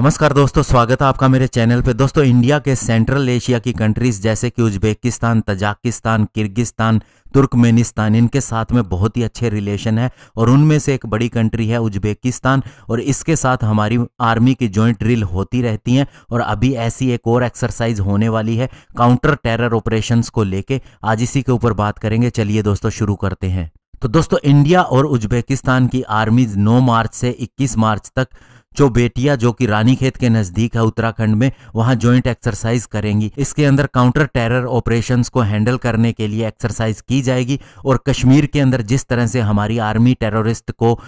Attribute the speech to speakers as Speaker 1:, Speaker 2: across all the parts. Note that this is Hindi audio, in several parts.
Speaker 1: नमस्कार दोस्तों स्वागत है आपका मेरे चैनल पे दोस्तों इंडिया के सेंट्रल एशिया
Speaker 2: की कंट्रीज़ जैसे कि उज्बेकिस्तान तजाकिस्तान किर्गिस्तान तुर्कमेनिस्तान इनके साथ में बहुत ही अच्छे रिलेशन है और उनमें से एक बड़ी कंट्री है उज्बेकिस्तान और इसके साथ हमारी आर्मी की जॉइंट ड्रिल होती रहती हैं और अभी ऐसी एक और एक्सरसाइज होने वाली है काउंटर टेरर ऑपरेशन को लेके आज इसी के ऊपर बात करेंगे चलिए दोस्तों शुरू करते हैं तो दोस्तों इंडिया और उज्बेकिस्तान की आर्मीज 9 मार्च से 21 मार्च तक जो बेटिया जो कि रानीखेत के नजदीक है उत्तराखंड में वहां ज्वाइंट एक्सरसाइज करेंगी इसके अंदर काउंटर टेरर ऑपरेशन को हैंडल करने के लिए एक्सरसाइज की जाएगी और कश्मीर के अंदर जिस तरह से हमारी आर्मी टेररिस्ट को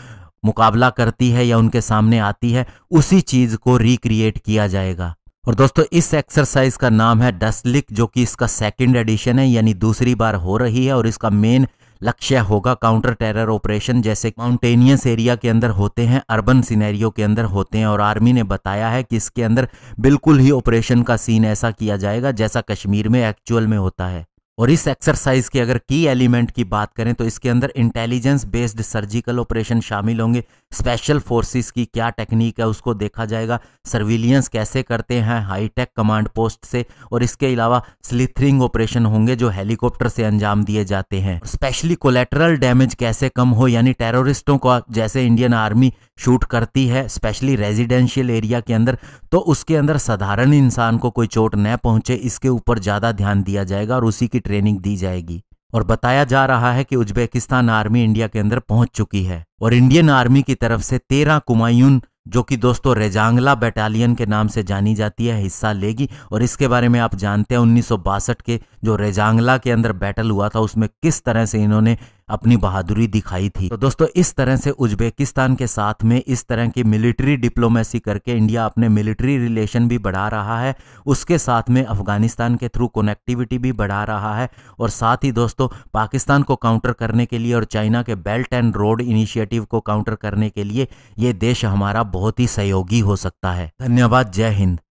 Speaker 2: मुकाबला करती है या उनके सामने आती है उसी चीज को रिक्रिएट किया जाएगा और दोस्तों इस एक्सरसाइज का नाम है डस्टलिक जो कि इसका सेकंड एडिशन है यानी दूसरी बार हो रही है और इसका मेन लक्ष्य होगा काउंटर टेरर ऑपरेशन जैसे माउंटेनियस एरिया के अंदर होते हैं अर्बन सिनेरियो के अंदर होते हैं और आर्मी ने बताया है कि इसके अंदर बिल्कुल ही ऑपरेशन का सीन ऐसा किया जाएगा जैसा कश्मीर में एक्चुअल में होता है और इस एक्सरसाइज के अगर की एलिमेंट की बात करें तो इसके अंदर इंटेलिजेंस बेस्ड सर्जिकल ऑपरेशन शामिल होंगे स्पेशल फोर्सेस की क्या टेक्निक है उसको देखा जाएगा सर्विलियंस कैसे करते हैं हाईटेक कमांड पोस्ट से और इसके अलावा स्लिथरिंग ऑपरेशन होंगे जो हेलीकॉप्टर से अंजाम दिए जाते हैं स्पेशली कोलेटरल डैमेज कैसे कम हो यानी टेररिस्टों को जैसे इंडियन आर्मी शूट करती है स्पेशली रेजिडेंशियल एरिया के अंदर तो उसके अंदर साधारण इंसान को कोई चोट न पहुंचे इसके ऊपर ज़्यादा ध्यान दिया जाएगा और उसी की ट्रेनिंग दी जाएगी और बताया जा रहा है कि उज्बेकिस्तान आर्मी इंडिया के अंदर पहुंच चुकी है और इंडियन आर्मी की तरफ से तेरह कुमायून जो कि दोस्तों रेजांगला बटालियन के नाम से जानी जाती है हिस्सा लेगी और इसके बारे में आप जानते हैं उन्नीस के जो रेजांगला के अंदर बैटल हुआ था उसमें किस तरह से इन्होंने अपनी बहादुरी दिखाई थी तो दोस्तों इस तरह से उज्बेकिस्तान के साथ में इस तरह की मिलिट्री डिप्लोमेसी करके इंडिया अपने मिलिट्री रिलेशन भी बढ़ा रहा है उसके साथ में अफगानिस्तान के थ्रू कनेक्टिविटी भी बढ़ा रहा है और साथ ही दोस्तों पाकिस्तान को काउंटर करने के लिए और चाइना के बेल्ट एंड रोड इनिशिएटिव को काउंटर करने के लिए ये देश हमारा बहुत
Speaker 1: ही सहयोगी हो सकता है धन्यवाद जय हिंद